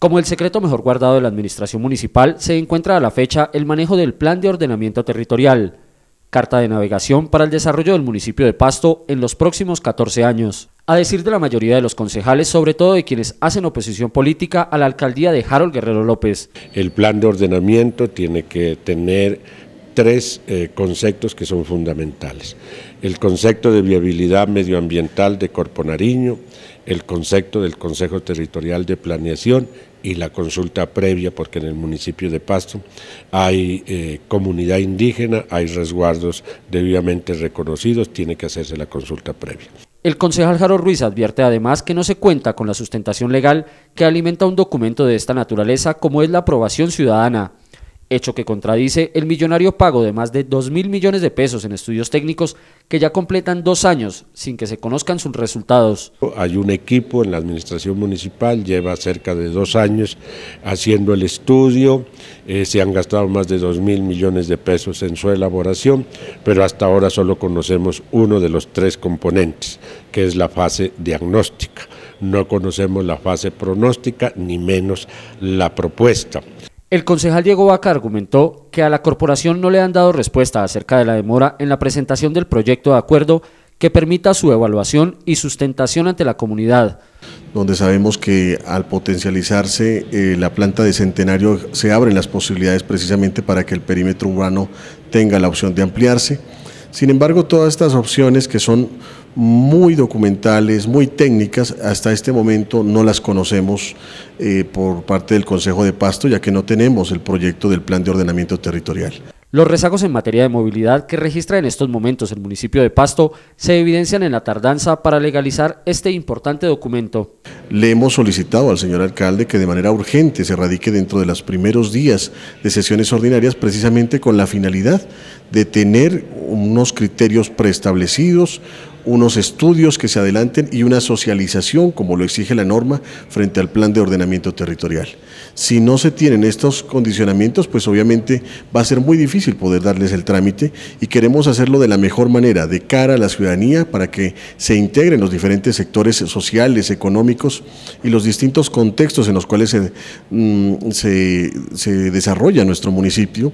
Como el secreto mejor guardado de la Administración Municipal, se encuentra a la fecha el manejo del Plan de Ordenamiento Territorial, carta de navegación para el desarrollo del municipio de Pasto en los próximos 14 años. A decir de la mayoría de los concejales, sobre todo de quienes hacen oposición política a la alcaldía de Harold Guerrero López. El plan de ordenamiento tiene que tener tres eh, conceptos que son fundamentales. El concepto de viabilidad medioambiental de Corpo Nariño, el concepto del Consejo Territorial de Planeación y la consulta previa, porque en el municipio de Pasto hay eh, comunidad indígena, hay resguardos debidamente reconocidos, tiene que hacerse la consulta previa. El concejal Jaro Ruiz advierte además que no se cuenta con la sustentación legal que alimenta un documento de esta naturaleza como es la aprobación ciudadana, hecho que contradice el millonario pago de más de 2 mil millones de pesos en estudios técnicos que ya completan dos años sin que se conozcan sus resultados. Hay un equipo en la administración municipal, lleva cerca de dos años haciendo el estudio, eh, se han gastado más de 2 mil millones de pesos en su elaboración, pero hasta ahora solo conocemos uno de los tres componentes, que es la fase diagnóstica. No conocemos la fase pronóstica, ni menos la propuesta. El concejal Diego Vaca argumentó que a la corporación no le han dado respuesta acerca de la demora en la presentación del proyecto de acuerdo que permita su evaluación y sustentación ante la comunidad. Donde sabemos que al potencializarse eh, la planta de Centenario se abren las posibilidades precisamente para que el perímetro urbano tenga la opción de ampliarse. Sin embargo, todas estas opciones que son muy documentales, muy técnicas. Hasta este momento no las conocemos eh, por parte del Consejo de Pasto, ya que no tenemos el proyecto del Plan de Ordenamiento Territorial. Los rezagos en materia de movilidad que registra en estos momentos el municipio de Pasto se evidencian en la tardanza para legalizar este importante documento. Le hemos solicitado al señor alcalde que de manera urgente se radique dentro de los primeros días de sesiones ordinarias precisamente con la finalidad de tener unos criterios preestablecidos, unos estudios que se adelanten y una socialización, como lo exige la norma, frente al plan de ordenamiento territorial. Si no se tienen estos condicionamientos, pues obviamente va a ser muy difícil poder darles el trámite y queremos hacerlo de la mejor manera, de cara a la ciudadanía, para que se integren los diferentes sectores sociales, económicos y los distintos contextos en los cuales se, mm, se, se desarrolla nuestro municipio.